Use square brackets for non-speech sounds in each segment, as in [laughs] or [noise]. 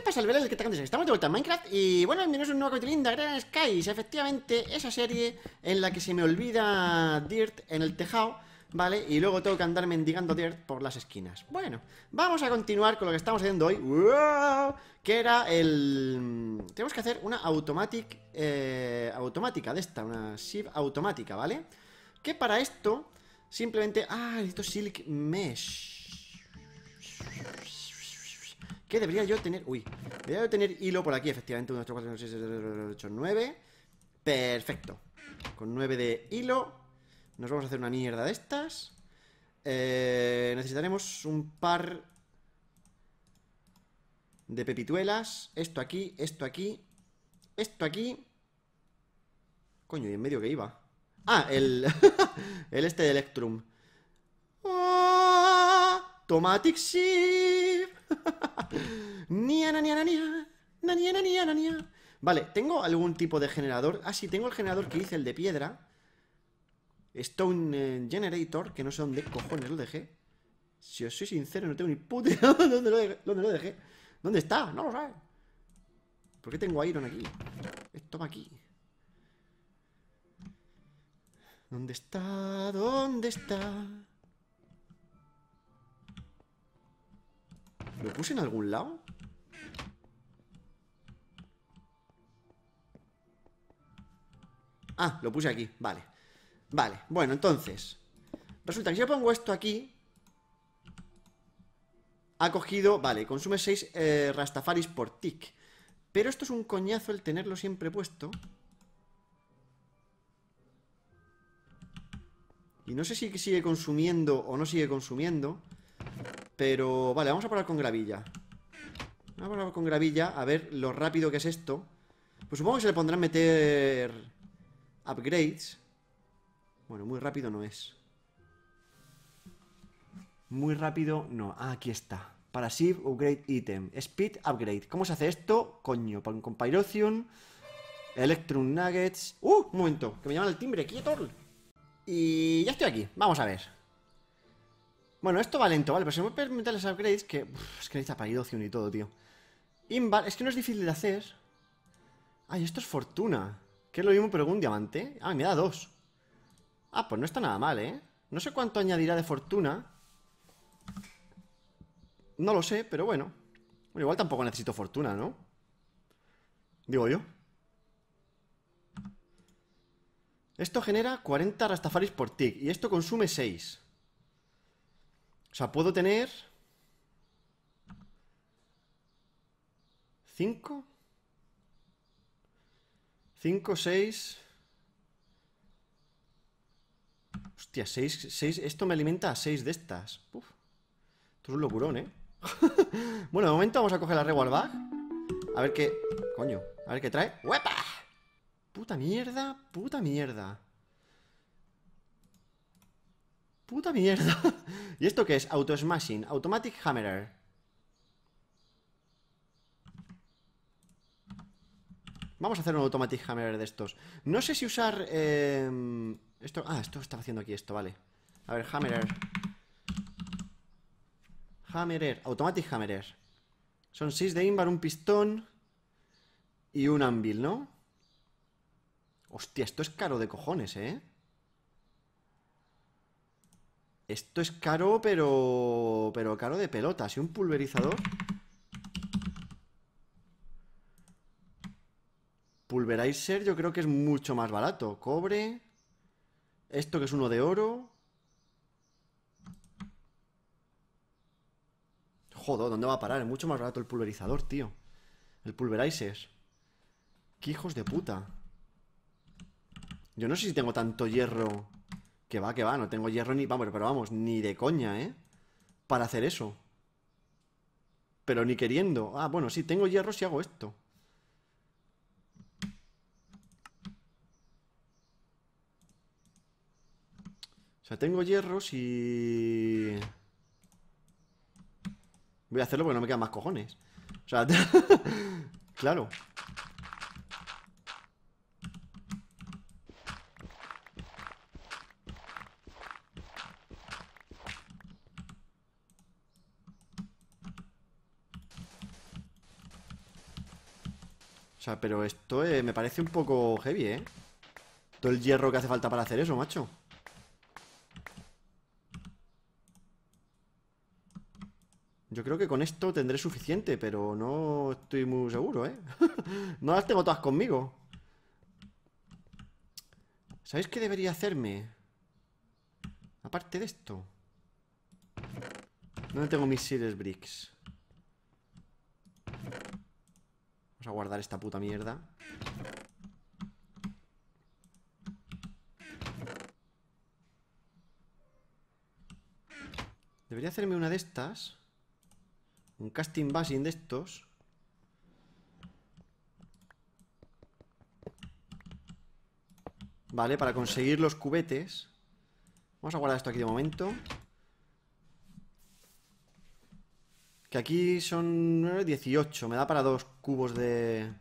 ¿Qué pasa, ¿Qué tal? Estamos de vuelta en Minecraft y bueno, bienvenidos a un nuevo capítulo de Gran Skies. Efectivamente, esa serie en la que se me olvida Dirt en el tejado, ¿vale? Y luego tengo que andar mendigando Dirt por las esquinas. Bueno, vamos a continuar con lo que estamos haciendo hoy. Que era el... Mm, tenemos que hacer una automatic... Eh, automática de esta, una ship automática, ¿vale? Que para esto simplemente... Ah, necesito silk mesh. ¿Qué debería yo tener... Uy, debería yo tener hilo por aquí, efectivamente 1, 2, 3, 4, 5, 6, 7, 8, 9 Perfecto Con 9 de hilo Nos vamos a hacer una mierda de estas eh, Necesitaremos un par De pepituelas Esto aquí, esto aquí Esto aquí Coño, y en medio que iba Ah, el... [laughs] el este de Electrum ¡Oh! Tomatic Vale, ¿tengo algún tipo de generador? Ah, sí, tengo el generador que hice, el de piedra. Stone eh, Generator, que no sé dónde cojones lo dejé. Si os soy sincero, no tengo ni puta [laughs] idea dónde lo dejé. ¿Dónde, está? No lo sé. ¿Por qué tengo Iron aquí? Esto va aquí. ¿Dónde está? ¿Dónde está? ¿Lo puse en algún lado? Ah, lo puse aquí, vale Vale, bueno, entonces Resulta que si yo pongo esto aquí Ha cogido, vale, consume 6 eh, Rastafaris por tick Pero esto es un coñazo el tenerlo siempre puesto Y no sé si sigue consumiendo o no sigue consumiendo pero, vale, vamos a probar con gravilla Vamos a probar con gravilla A ver lo rápido que es esto Pues supongo que se le pondrán meter Upgrades Bueno, muy rápido no es Muy rápido no Ah, aquí está Para Save Upgrade Item Speed Upgrade ¿Cómo se hace esto? Coño, con Pyrothium Electrum Nuggets ¡Uh! Un momento, que me llaman el timbre, quieto Y ya estoy aquí, vamos a ver bueno, esto va lento, ¿vale? Pero si me permiten los upgrades, que... es que necesita paridoción y todo, tío. Inval... Es que no es difícil de hacer. Ay, esto es fortuna. Que es lo mismo, pero con un diamante. Ah, me da dos. Ah, pues no está nada mal, ¿eh? No sé cuánto añadirá de fortuna. No lo sé, pero bueno. Bueno, igual tampoco necesito fortuna, ¿no? Digo yo. Esto genera 40 rastafaris por tick y esto consume 6. O sea, puedo tener... ¿Cinco? Cinco, seis... Hostia, seis, 6. Esto me alimenta a seis de estas. Uf. Esto es un locurón, ¿eh? [laughs] bueno, de momento vamos a coger la reward bag. A ver qué... Coño, a ver qué trae. ¡Huepa! Puta mierda, puta mierda. Puta mierda. [laughs] ¿Y esto qué es? Auto smashing. Automatic hammerer. Vamos a hacer un automatic hammerer de estos. No sé si usar... Em, esto... Ah, esto estaba haciendo aquí esto, vale. A ver, hammerer. Hammerer. Automatic hammerer. Son 6 de invar, un pistón y un anvil, ¿no? Hostia, esto es caro de cojones, ¿eh? Esto es caro, pero... Pero caro de pelotas. Y un pulverizador... Pulverizer yo creo que es mucho más barato. Cobre... Esto que es uno de oro... Joder, ¿dónde va a parar? Es mucho más barato el pulverizador, tío. El pulverizer. ¡Qué hijos de puta! Yo no sé si tengo tanto hierro... Que va, que va, no tengo hierro ni. Vamos, pero vamos, ni de coña, ¿eh? Para hacer eso. Pero ni queriendo. Ah, bueno, sí, tengo hierro si hago esto. O sea, tengo hierro si. Voy a hacerlo porque no me quedan más cojones. O sea, [laughs] claro. pero esto eh, me parece un poco heavy, ¿eh? Todo el hierro que hace falta para hacer eso, macho. Yo creo que con esto tendré suficiente, pero no estoy muy seguro, ¿eh? [laughs] no las tengo todas conmigo. ¿Sabéis qué debería hacerme? Aparte de esto. ¿Dónde tengo mis bricks? Vamos a guardar esta puta mierda. Debería hacerme una de estas. Un casting bashing de estos. Vale, para conseguir los cubetes. Vamos a guardar esto aquí de momento. Que aquí son 18. Me da para dos cubos de...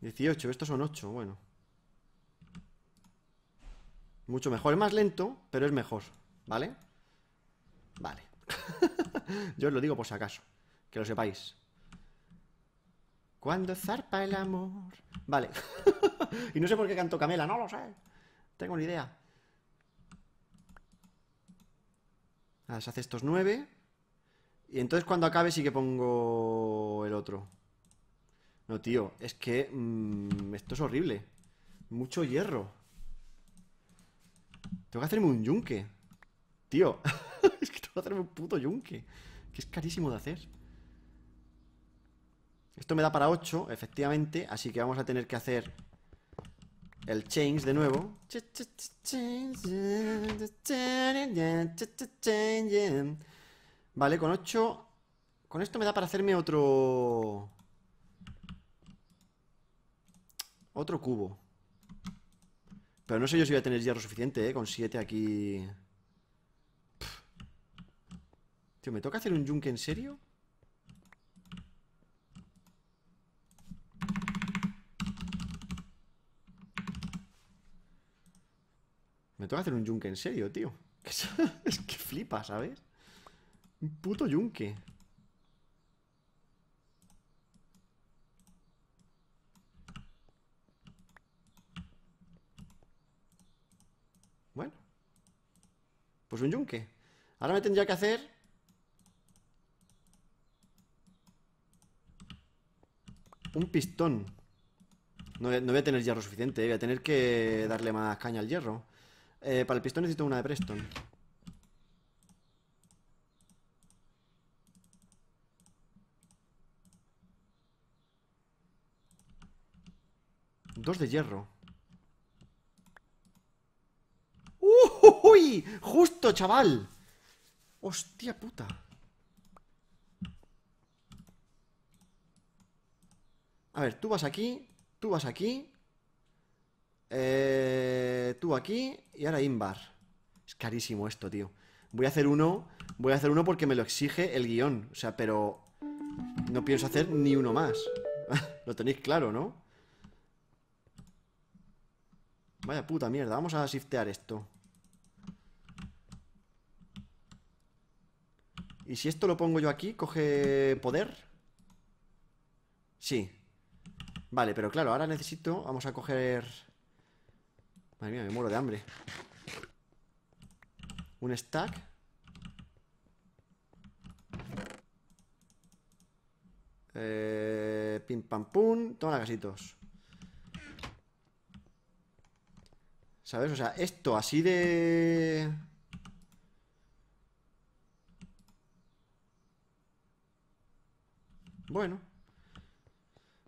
18, estos son 8, bueno. Mucho mejor. Es más lento, pero es mejor, ¿vale? Vale. [laughs] Yo os lo digo por si acaso. Que lo sepáis. Cuando zarpa el amor. Vale. [laughs] y no sé por qué canto Camela, no lo sé. Tengo ni idea. ver, se hace estos 9. Y entonces cuando acabe sí que pongo el otro. No, tío, es que esto es horrible. Mucho hierro. Tengo que hacerme un yunque. Tío, es que tengo que hacerme un puto yunque. Que es carísimo de hacer. Esto me da para 8, efectivamente. Así que vamos a tener que hacer el change de nuevo. Vale, con 8... Con esto me da para hacerme otro... Otro cubo. Pero no sé yo si voy a tener hierro suficiente, ¿eh? Con 7 aquí... Tío, ¿me toca hacer un yunque en serio? Me toca hacer un yunque en serio, tío. [laughs] es que flipa, ¿sabes? Un puto yunque. Bueno. Pues un yunque. Ahora me tendría que hacer... Un pistón. No, voy a tener hierro suficiente, ¿eh? voy a tener que darle más caña al hierro. Eh, para el pistón necesito una de Preston. Dos de hierro. ¡Uy! ¡Justo, chaval! ¡Hostia puta! A ver, tú vas aquí, tú vas aquí, eh, tú aquí y ahora Inbar. Es carísimo esto, tío. Voy a hacer uno, voy a hacer uno porque me lo exige el guión. O sea, pero no pienso hacer ni uno más. [laughs] lo tenéis claro, ¿no? Vaya puta mierda, vamos a shiftear esto. ¿Y si esto lo pongo yo aquí, coge poder? Sí. Vale, pero claro, ahora necesito... Vamos a coger... Madre mía, me muero de hambre. Un stack. Eh, pim pam pum. Toma casitos. ¿Sabes? O sea, esto así de... Bueno.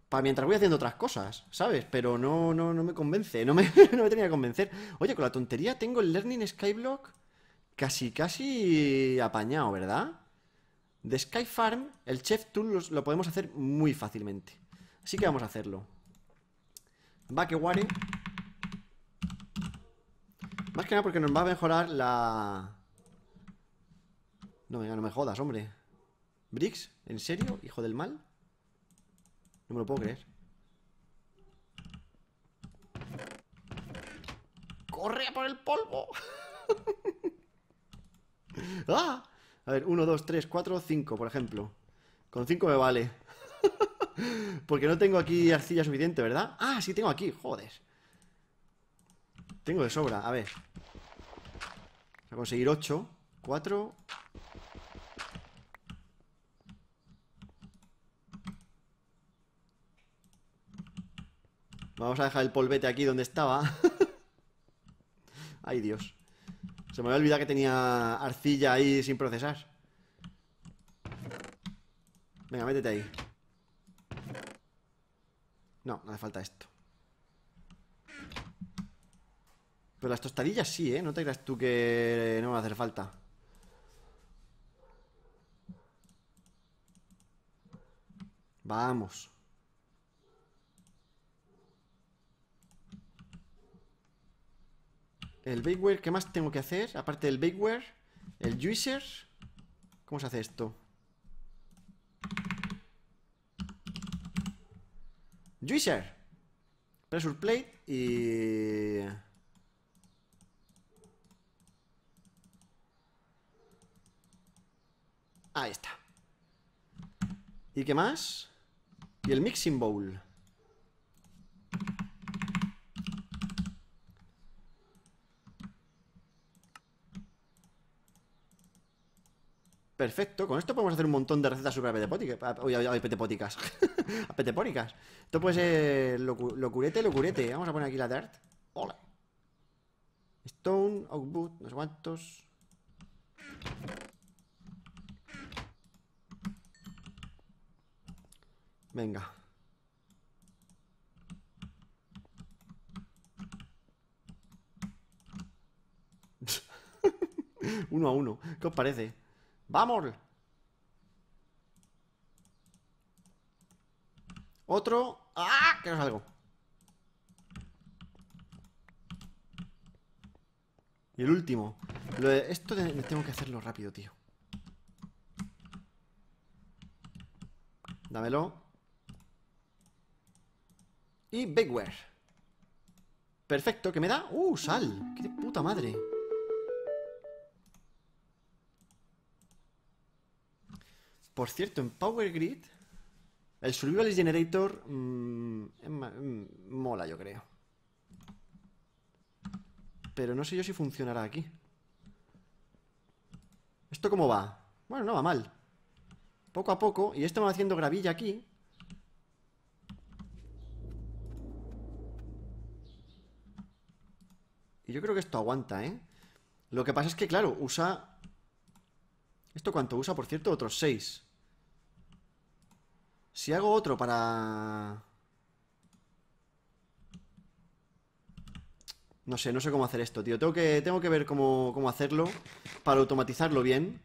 Para mientras voy haciendo otras cosas, ¿sabes? Pero no, no, no me convence, [laughs] no me, tenía que convencer. Oye, con la tontería tengo el Learning Skyblock casi, casi apañado, ¿verdad? De Skyfarm, el Chef Tool lo, podemos hacer muy fácilmente. Así que vamos a hacerlo. que ware. Más que nada porque nos va a mejorar la... No, venga, no me jodas, hombre ¿Bricks? ¿En serio? ¿Hijo del mal? No me lo puedo creer ¡Corre por el polvo! [laughs] ¡Ah! A ver, 1, 2, 3, 4, 5, por ejemplo Con 5 me vale [laughs] Porque no tengo aquí arcilla suficiente, ¿verdad? Ah, sí tengo aquí, joder Tengo de sobra, a ver a conseguir 8. 4. Vamos a dejar el polvete aquí donde estaba. [laughs] Ay, Dios. Se me había olvidado que tenía arcilla ahí sin procesar. Venga, métete ahí. No, no hace falta esto. Pero las tostadillas sí, ¿eh? No te creas tú que no va a hacer falta. Vamos. El bakeware, ¿qué más tengo que hacer? Aparte del bakeware, el juicer. ¿Cómo se hace esto? Juicer. Pressure plate y Ahí está. ¿Y qué más? Y el mixing bowl. Perfecto, con esto podemos hacer un montón de recetas súper apetepóticas. [laughs] apetepónicas. Esto puede ser locurete, locurete. Vamos a poner aquí la dart. Hola. Stone, output, no sé cuántos. Venga. [laughs] uno a uno. ¿Qué os parece? ¡Vamos! Otro. ¡Ah! Que no salgo. Y el último. Lo de... Esto me tengo que hacerlo rápido, tío. Dámelo. Y BigWare Perfecto, que me da... ¡Uh, sal! ¡Qué puta madre! Por cierto, en Power Grid... El Survival Generator... Mm, mm, mola, yo creo. Pero no sé yo si funcionará aquí. ¿Esto cómo va? Bueno, no va mal. Poco a poco. Y esto va haciendo gravilla aquí. Y yo creo que esto aguanta, ¿eh? Lo que pasa es que, claro, usa... ¿Esto cuánto usa, por cierto? Otros 6. Si hago otro para... No sé, no sé cómo hacer esto, tío. Tengo que, tengo que ver cómo, hacerlo para automatizarlo bien.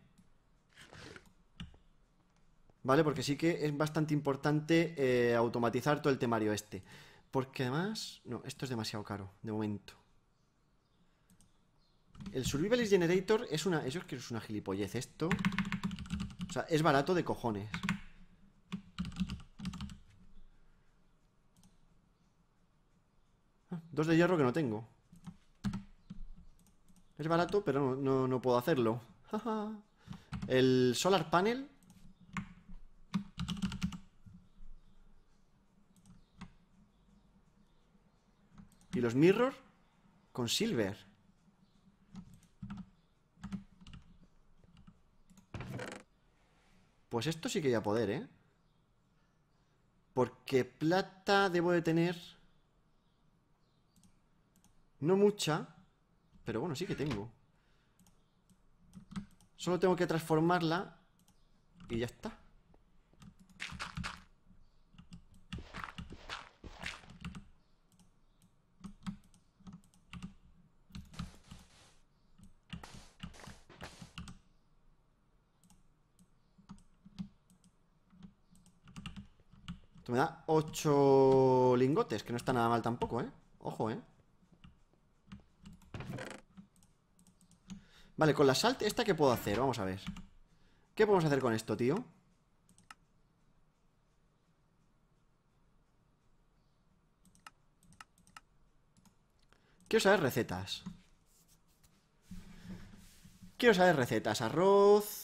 ¿Vale? Porque sí que es bastante importante eh, automatizar todo el temario este. Porque además... No, esto es demasiado caro, de momento. El Survivalist Generator es una... Eso es que es una gilipollez esto. O sea, es barato de cojones. Ah, dos de hierro que no tengo. Es barato, pero no, puedo hacerlo. [laughs] El solar panel ¿Y los mirror? Con silver. Pues esto sí que ya a poder, ¿eh? Porque plata debo de tener... No mucha, pero bueno, sí que tengo. Solo tengo que transformarla y ya está. me da 8 lingotes, que no está nada mal tampoco, ¿eh? Ojo, ¿eh? Vale, con la salt esta, ¿qué puedo hacer? Vamos a ver. ¿Qué podemos hacer con esto, tío? Quiero saber recetas. Quiero saber recetas. Arroz...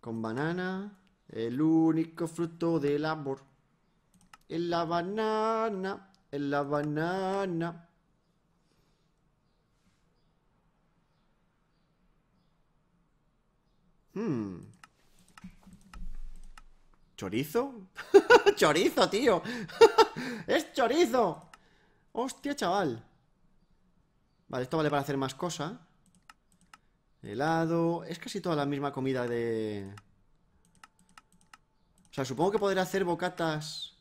Con banana. El único fruto del amor. En la banana. en la banana. Hmm. ¿Chorizo? [laughs] ¡Chorizo, tío! [laughs] ¡Es chorizo! ¡Hostia, chaval! Vale, esto vale para hacer más cosas. Helado. Es casi toda la misma comida de... O sea, supongo que podré hacer bocatas...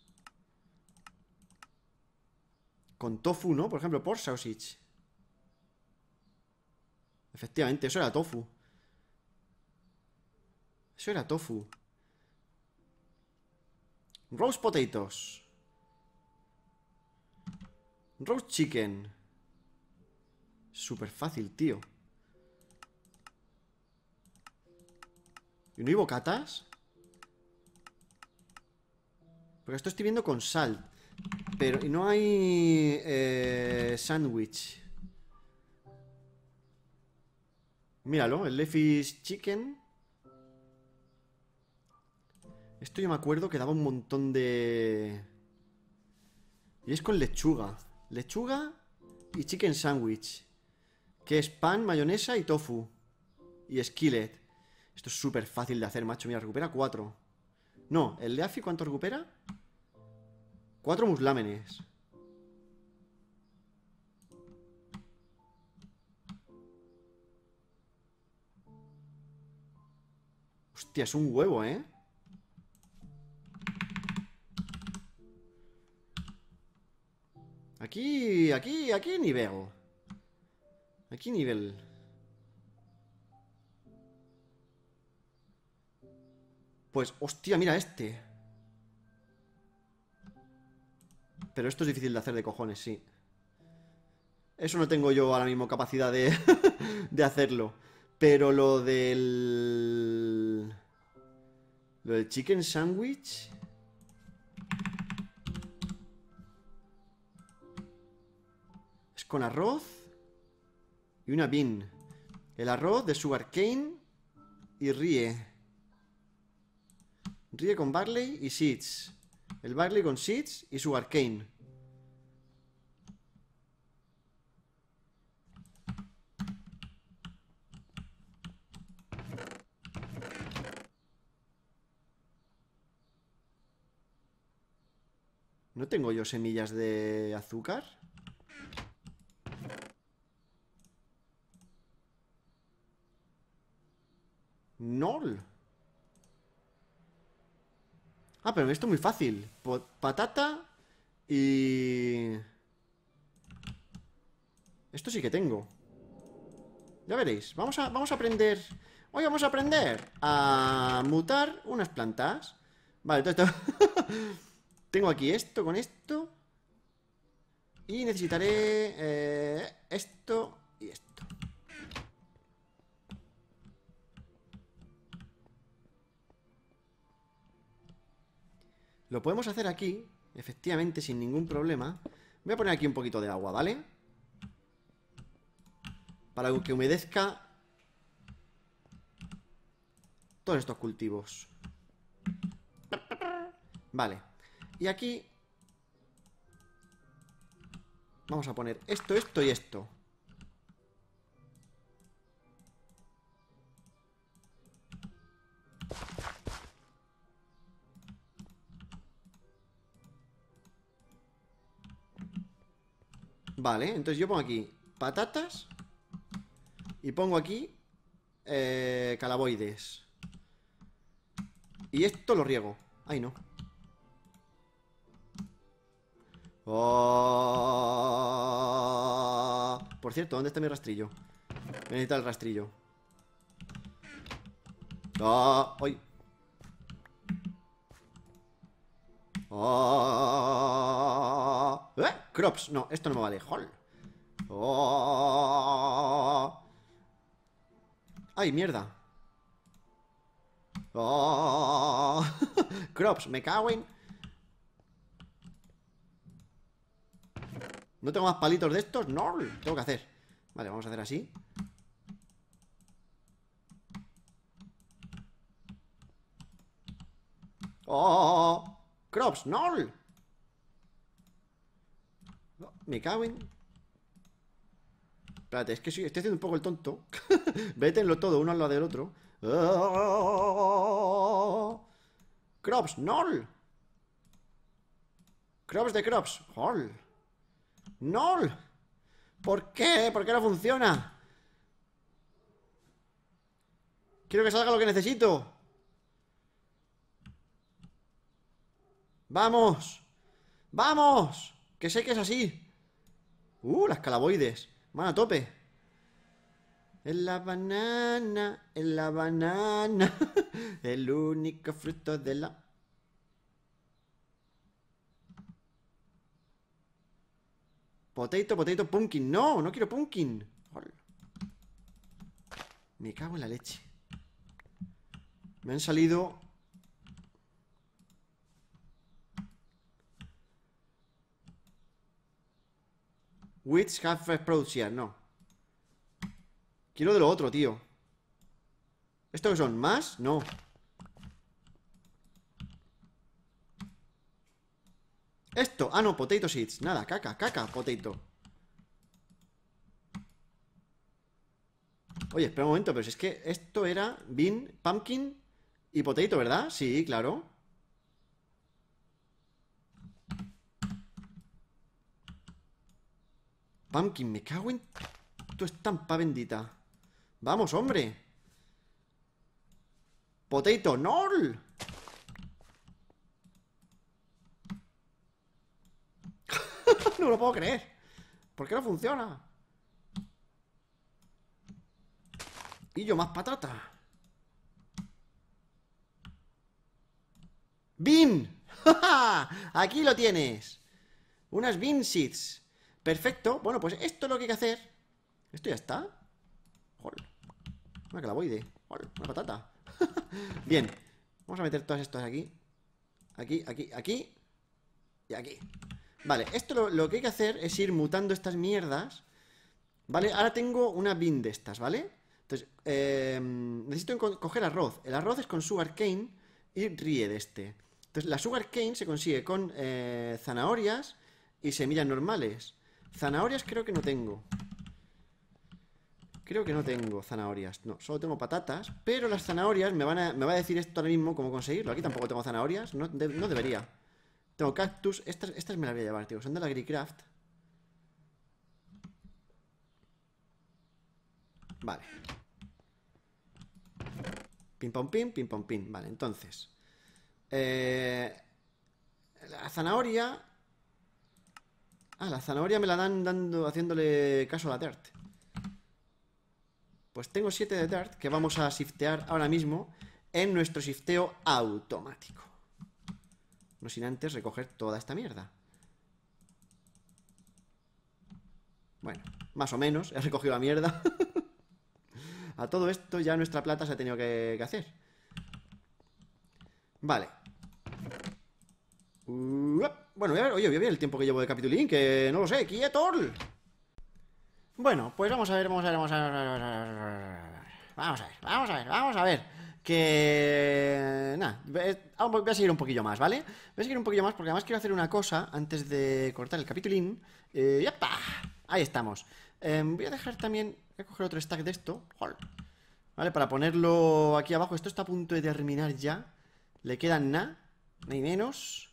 Con tofu, ¿no? Por ejemplo, por sausage. Efectivamente, eso era tofu. Eso era tofu. Roast potatoes. Roast chicken. Súper fácil, tío. ¿Y no hay bocatas? Porque esto estoy viendo con sal. Pero no hay eh, Míralo, el Leafy's Chicken. Esto yo me acuerdo que daba un montón de... Y es con lechuga. Lechuga y chicken sandwich. Que es pan, mayonesa y tofu. Y skillet. Esto es súper fácil de hacer, macho. Mira, recupera cuatro No, el Leafi, ¿cuánto recupera? Cuatro muslámenes. Hostia, es un huevo, ¿eh? Aquí, aquí, aquí nivel. Aquí nivel. Pues, hostia, mira este. Pero esto es difícil de hacer de cojones, sí. Eso no tengo yo ahora mismo capacidad de, [laughs] de hacerlo. Pero lo del... Lo del chicken sandwich... Es con arroz y una bean. El arroz de sugar y ríe. Rie con Barley y Seeds. El Barley con Seeds y su Arcane. ¿No tengo yo semillas de azúcar? ¡Nol! Ah, pero esto es muy fácil. patata y... Esto sí que tengo. Ya veréis. Vamos a, vamos a aprender... Hoy vamos a aprender a mutar unas plantas. Vale, entonces esto... [laughs] tengo aquí esto con esto. Y necesitaré... Eh, esto Lo podemos hacer aquí, efectivamente, sin ningún problema. Voy a poner aquí un poquito de agua, ¿vale? Para que humedezca todos estos cultivos. Vale. Y aquí... Vamos a poner esto, esto y esto. Vale, entonces yo pongo aquí patatas y pongo aquí eh, calaboides. Y esto lo riego. Ay, no. Oh. Por cierto, ¿dónde está mi rastrillo? Me el rastrillo. Oh. Ay. Oh. ¿Eh? Crops. No, esto no me vale. ¡Hol! Oh. ¡Ay, mierda! Oh. [laughs] Crops, me cago en... ¿No tengo más palitos de estos? No, tengo que hacer Vale, vamos a hacer así ¡Oh! ¡Crops! ¡No! Me cago en... Espérate, es que estoy haciendo un poco el tonto. [laughs] Vétenlo todo, uno al lado del otro. Crops, nol. Crops de crops. null, Nol. ¿Por qué? ¿Por qué no funciona? Quiero que salga lo que necesito. ¡Vamos! ¡Vamos! Que sé que es así. Uh, las calaboides. Van a tope. En la banana, en la banana. [laughs] El único fruto de la... Potato, potato, pumpkin. No, no quiero pumpkin. Me cago en la leche. Me han salido Which have here? no. Quiero de lo otro, tío. ¿Esto qué son? ¿Más? No. Esto. Ah, no, potato seeds. Nada, caca, caca, potato. Oye, espera un momento, pero si es que esto era bean, pumpkin y potato, ¿verdad? Sí, claro. Pumpkin, me cago en tu estampa bendita. Vamos, hombre. Potato, nol. [laughs] no lo puedo creer. ¿Por qué no funciona? Y yo más patata. ¡Bin! [laughs] ¡Aquí lo tienes! Unas Bean Seeds. Perfecto, bueno, pues esto lo que hay que hacer Esto ya está Jol, una calaboide una patata [laughs] Bien, vamos a meter todas estas aquí Aquí, aquí, aquí Y aquí Vale, esto lo, que hay que hacer es ir mutando estas mierdas Vale, ahora tengo una bin de estas, ¿vale? Entonces, eh, necesito coger arroz El arroz es con sugar cane y ríe de este Entonces, la sugar cane se consigue con eh, zanahorias y semillas normales Zanahorias creo que no tengo. Creo que no tengo zanahorias. No, solo tengo patatas. Pero las zanahorias me van a, va a decir esto ahora mismo cómo conseguirlo. Aquí tampoco tengo zanahorias. No, debería. Tengo cactus. Estas, estas me las voy a llevar, tío. Son de la Gricraft. Vale. Pim pom pim, pim pam pim. Vale, entonces. Eh, la zanahoria Ah, la zanahoria me la dan dando, haciéndole caso a la Dart. Pues tengo 7 de Dart que vamos a shiftear ahora mismo en nuestro shifteo automático. No sin antes recoger toda esta mierda. Bueno, más o menos, he recogido la mierda. [laughs] a todo esto ya nuestra plata se ha tenido que hacer. Vale, bueno, voy a ver, oye, voy a el tiempo que llevo de capitulín, que no lo sé, ¡quietor! Bueno, pues vamos a ver, vamos a ver, vamos a ver. Vamos a ver, vamos a ver, vamos a ver. Que. Nada, voy a seguir un poquillo más, ¿vale? Voy a seguir un poquillo más porque además quiero hacer una cosa antes de cortar el capitulín. ¡Yapa! Ahí estamos. voy a dejar también. Voy a coger otro stack de esto. ¿Vale? Para ponerlo aquí abajo. Esto está a punto de terminar ya. Le quedan nada, ni menos.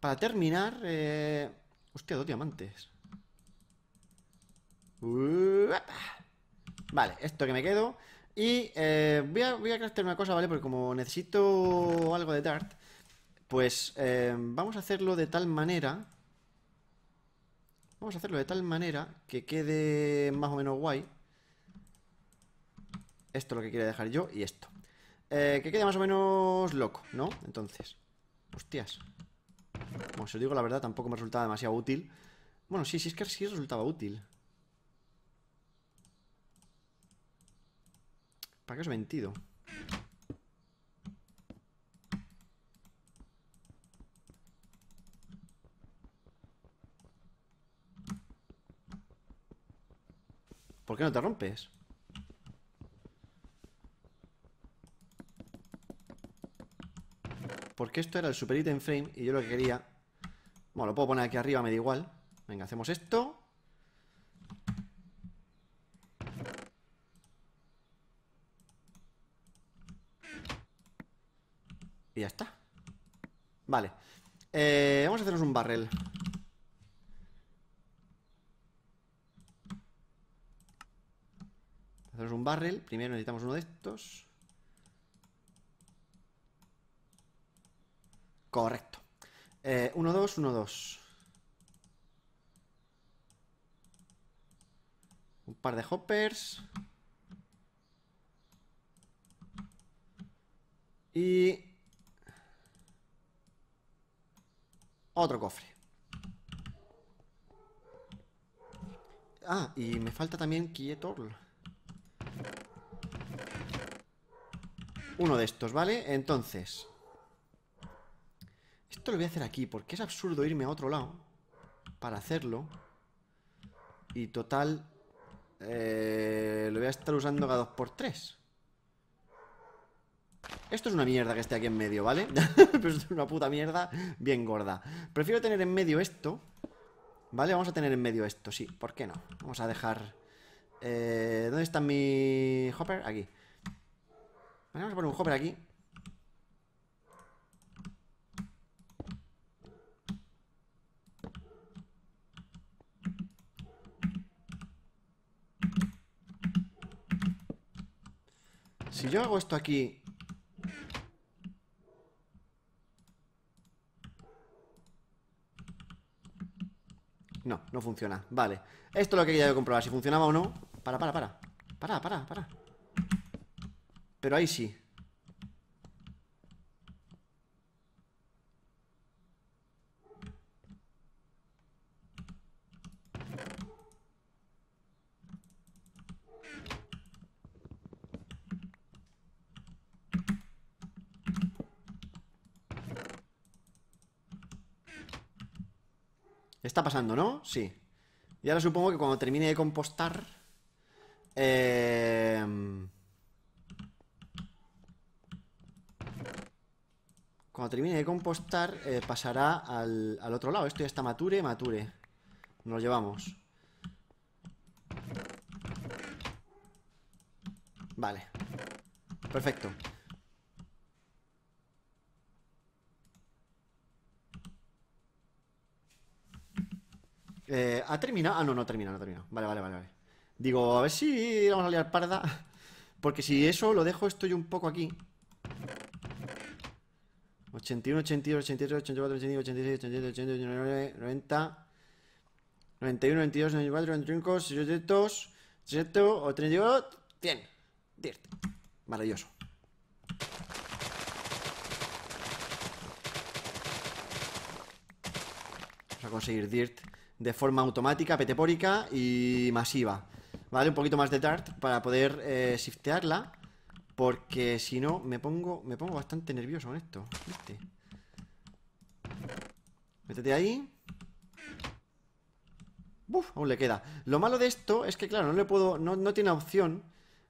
Para terminar, eh... Hostia, dos diamantes Vale, esto que me quedo Y eh, voy, a, voy craftear una cosa, ¿vale? Porque como necesito algo de Dart Pues eh, vamos a hacerlo de tal manera Vamos a hacerlo de tal manera Que quede más o menos guay Esto es lo que quiero dejar yo y esto eh, Que quede más o menos loco, ¿no? Entonces Hostias bueno, si os digo la verdad, tampoco me resultaba demasiado útil. Bueno, sí, sí es que sí resultaba útil. ¿Para qué os he mentido? ¿Por qué no te rompes? Porque esto era el super item frame y yo lo que quería... Bueno, lo puedo poner aquí arriba, me da igual. Venga, hacemos esto. Y ya está. Vale. Eh, vamos a hacernos un barrel. Hacernos un barrel. Primero necesitamos uno de estos. Correcto. Eh, uno, dos, uno, dos Un par de hoppers. Y... Otro cofre. Ah, y me falta también Kietorl. Uno de estos, ¿vale? Entonces lo voy a hacer aquí, porque es absurdo irme a otro lado para hacerlo. Y total, eh, lo voy a estar usando cada 2 por 3 Esto es una mierda que esté aquí en medio, ¿vale? [laughs] Pero es una puta mierda bien gorda. Prefiero tener en medio esto. ¿Vale? Vamos a tener en medio esto, sí. ¿Por qué no? Vamos a dejar... Eh, ¿Dónde está mi hopper? Aquí. vamos a poner un hopper aquí. Si yo hago esto aquí... No, no funciona. Vale. Esto lo que quería comprobar, si funcionaba o no. Para, para, para. Para, para, para. Pero ahí sí. Está pasando, ¿no? Sí. Y ahora supongo que cuando termine de compostar... Em, cuando termine de compostar, eh, pasará al, al, otro lado. Esto ya está mature, mature. Nos lo llevamos. Vale. Perfecto. Eh, ¿Ha terminado? Ah, no, no termina, no termina. Vale, vale, vale, vale. Digo, a ver si vamos a liar parda. Porque si eso lo dejo, estoy un poco aquí. 81, 82, 83, 84, 85, 86, 87, 88, 89, 90, 91, 92, 94, 95, 600, 700, 32, 100. Dirt. Maravilloso. Vamos a conseguir Dirt de forma automática, petepórica y masiva. ¿Vale? Un poquito más de Dart para poder eh, shiftearla. Porque si no, me pongo, me pongo bastante nervioso con esto. ¿Viste? Métete ahí. Uf, aún le queda. Lo malo de esto es que, claro, no le puedo. No, tiene opción.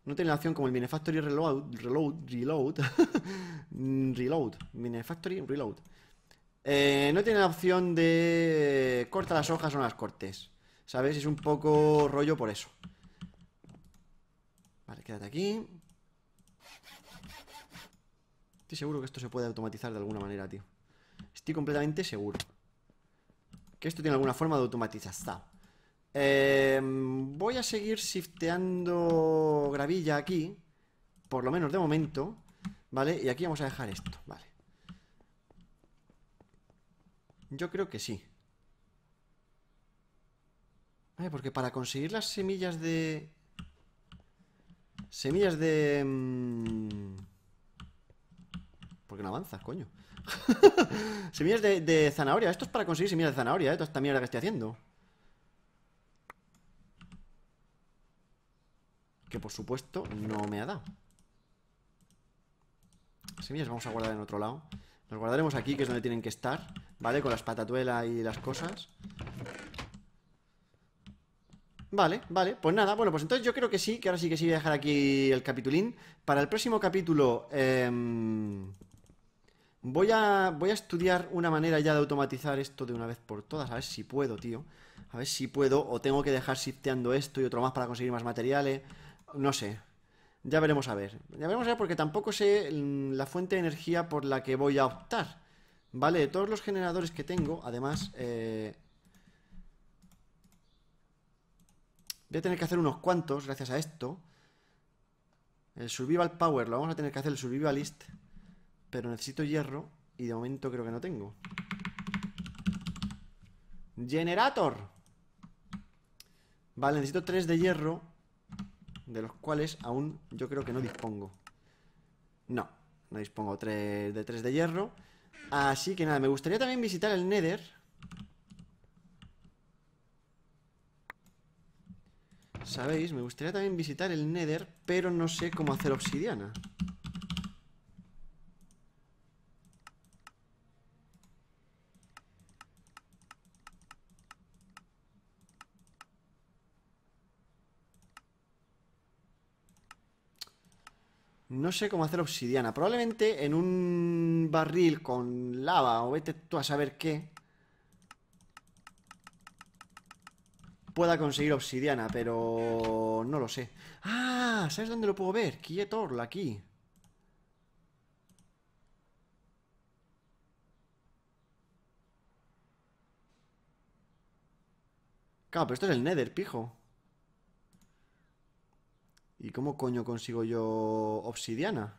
No tiene opción como el Minefactory Reload. Reload. Reload. [laughs] reload. Minefactory Reload. Eh, no tiene la opción de corta las hojas o no las cortes. ¿Sabes? Es un poco rollo por eso. Vale, quédate aquí. Estoy seguro que esto se puede automatizar de alguna manera, tío. Estoy completamente seguro. Que esto tiene alguna forma de automatización. Eh, voy a seguir shifteando gravilla aquí. Por lo menos de momento. ¿Vale? Y aquí vamos a dejar esto. Vale. Yo creo que sí. porque para conseguir las semillas de... Semillas de... Mm, ¿Por Porque no avanzas, coño. [laughs] semillas de, zanahoria. Esto es para conseguir semillas de zanahoria, Esto es también mierda que estoy haciendo. Que por supuesto no me ha dado. Semillas vamos a guardar en otro lado. Las guardaremos aquí, que es donde tienen que estar. ¿Vale? Con las patatuelas y las cosas Vale, vale, pues nada, bueno, pues entonces yo creo que sí, que ahora sí que sí voy a dejar aquí el capitulín. Para el próximo capítulo em, voy, a, voy a estudiar una manera ya de automatizar esto de una vez por todas, a ver si puedo, tío. A ver si puedo, o tengo que dejar shifteando esto y otro más para conseguir más materiales, no sé. Ya veremos a ver. Ya veremos a ver porque tampoco sé mm, la fuente de energía por la que voy a optar. Vale, todos los generadores que tengo, además, eh, voy a tener que hacer unos cuantos gracias a esto. El survival power lo vamos a tener que hacer el survivalist, pero necesito hierro y de momento creo que no tengo. Generator. Vale, necesito tres de hierro, de los cuales aún yo creo que no dispongo. No, no dispongo de tres de hierro. Así que nada, me gustaría también visitar el Nether. ¿Sabéis? Me gustaría también visitar el Nether, pero no sé cómo hacer obsidiana. No sé cómo hacer obsidiana. Probablemente en un barril con lava o vete tú a saber qué. Pueda conseguir obsidiana, pero no lo sé. Ah, ¿sabes dónde lo puedo ver? Quietorla, aquí. Claro, pero esto es el Nether, pijo. ¿Y cómo coño consigo yo obsidiana?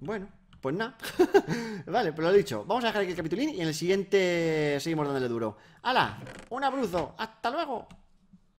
Bueno. Pues nada. [laughs] vale, pero pues lo dicho. Vamos a dejar aquí el capitulín y en el siguiente seguimos dándole duro. ¡Hala! ¡Un abruzo! ¡Hasta luego!